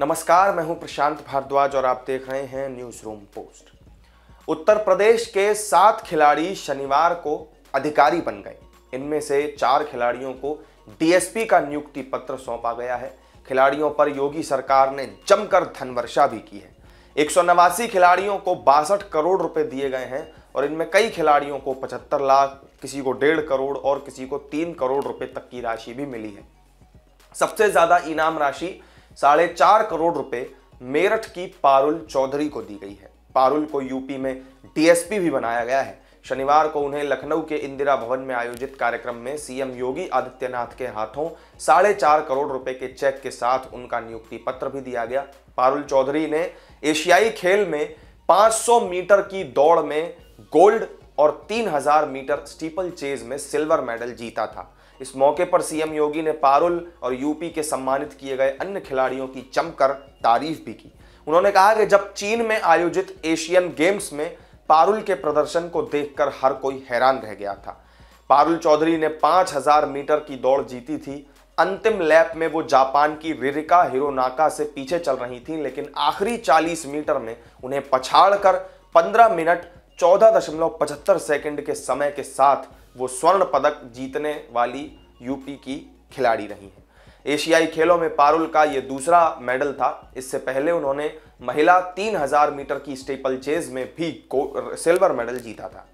नमस्कार मैं हूं प्रशांत भारद्वाज और आप देख रहे हैं news room post Uttar Pradesh के सात खिलाड़ी शनिवार को अधिकारी बन गए इनमें से चार खिलाड़ियों को डीएसपी का नियुक्ति पत्र सौंपा गया है खिलाड़ियों पर योगी सरकार ने जमकर धनवर्षा भी की है एक खिलाड़ियों को बासठ करोड़ रुपए दिए गए हैं और इनमें कई खिलाड़ियों को 75 लाख किसी को डेढ़ करोड़ और किसी को तीन करोड़ रुपए तक की राशि भी मिली है सबसे ज्यादा इनाम राशि साढ़े चार करोड़ रुपए मेरठ की पारुल चौधरी को दी गई है पारुल को यूपी में डीएसपी भी बनाया गया है शनिवार को उन्हें लखनऊ के इंदिरा भवन में आयोजित कार्यक्रम में सीएम योगी आदित्यनाथ के हाथों साढ़े चार करोड़ रुपए के चेक के साथ उनका नियुक्ति पत्र भी दिया गया पारुल चौधरी ने एशियाई खेल में 500 मीटर की दौड़ में गोल्ड और 3000 मीटर स्टीपल चेज में सिल्वर मेडल जीता था इस मौके पर सीएम योगी ने पारुल और यूपी के सम्मानित किए गए अन्य खिलाड़ियों की जमकर तारीफ भी की उन्होंने कहा कि जब चीन में आयोजित एशियन गेम्स में पारुल के प्रदर्शन को देखकर हर कोई हैरान रह गया था पारुल चौधरी ने 5000 मीटर की दौड़ जीती थी अंतिम लैप में वो जापान की रिरिका हिरोनाका से पीछे चल रही थी लेकिन आखिरी 40 मीटर में उन्हें पछाड़ कर 15 मिनट चौदह दशमलव पचहत्तर सेकेंड के समय के साथ वो स्वर्ण पदक जीतने वाली यूपी की खिलाड़ी रही हैं एशियाई खेलों में पारुल का ये दूसरा मेडल था इससे पहले उन्होंने महिला 3000 मीटर की स्टेपल चेज में भी सिल्वर मेडल जीता था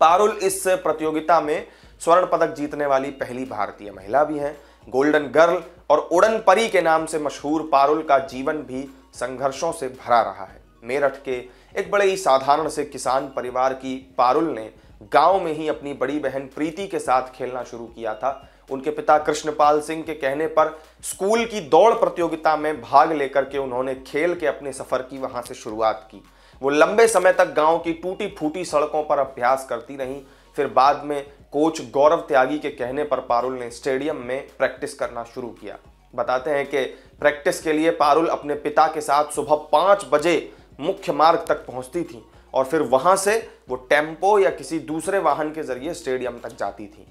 पारुल इस प्रतियोगिता में स्वर्ण पदक जीतने वाली पहली भारतीय महिला भी हैं गोल्डन गर्ल और उड़न परी के नाम से मशहूर पारुल का जीवन भी संघर्षों से भरा रहा है मेरठ के एक बड़े ही साधारण से किसान परिवार की पारुल ने गांव में ही अपनी बड़ी बहन प्रीति के साथ खेलना शुरू किया था उनके पिता कृष्णपाल सिंह के कहने पर स्कूल की दौड़ प्रतियोगिता में भाग लेकर के उन्होंने खेल के अपने सफर की वहां से शुरुआत की वो लंबे समय तक गांव की टूटी फूटी सड़कों पर अभ्यास करती रहीं फिर बाद में कोच गौरव त्यागी के कहने पर पारुल ने स्टेडियम में प्रैक्टिस करना शुरू किया बताते हैं कि प्रैक्टिस के लिए पारुल अपने पिता के साथ सुबह पाँच बजे मुख्य मार्ग तक पहुंचती थी और फिर वहां से वो टेम्पो या किसी दूसरे वाहन के जरिए स्टेडियम तक जाती थी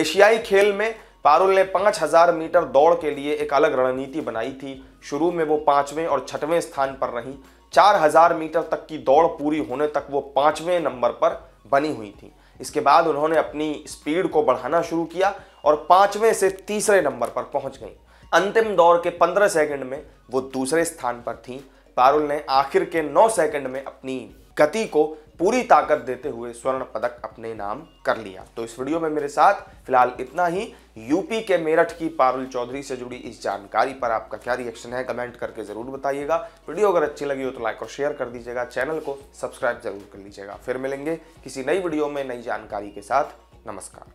एशियाई खेल में पारुल ने 5000 मीटर दौड़ के लिए एक अलग रणनीति बनाई थी शुरू में वो पाँचवें और छठवें स्थान पर चार 4000 मीटर तक की दौड़ पूरी होने तक वो पाँचवें नंबर पर बनी हुई थी इसके बाद उन्होंने अपनी स्पीड को बढ़ाना शुरू किया और पाँचवें से तीसरे नंबर पर पहुँच गई अंतिम दौर के पंद्रह सेकेंड में वो दूसरे स्थान पर थी पारुल ने आखिर के 9 सेकंड में अपनी गति को पूरी ताकत देते हुए स्वर्ण पदक अपने नाम कर लिया तो इस वीडियो में मेरे साथ फिलहाल इतना ही यूपी के मेरठ की पारुल चौधरी से जुड़ी इस जानकारी पर आपका क्या रिएक्शन है कमेंट करके जरूर बताइएगा वीडियो अगर अच्छी लगी हो तो लाइक और शेयर कर दीजिएगा चैनल को सब्सक्राइब जरूर कर लीजिएगा फिर मिलेंगे किसी नई वीडियो में नई जानकारी के साथ नमस्कार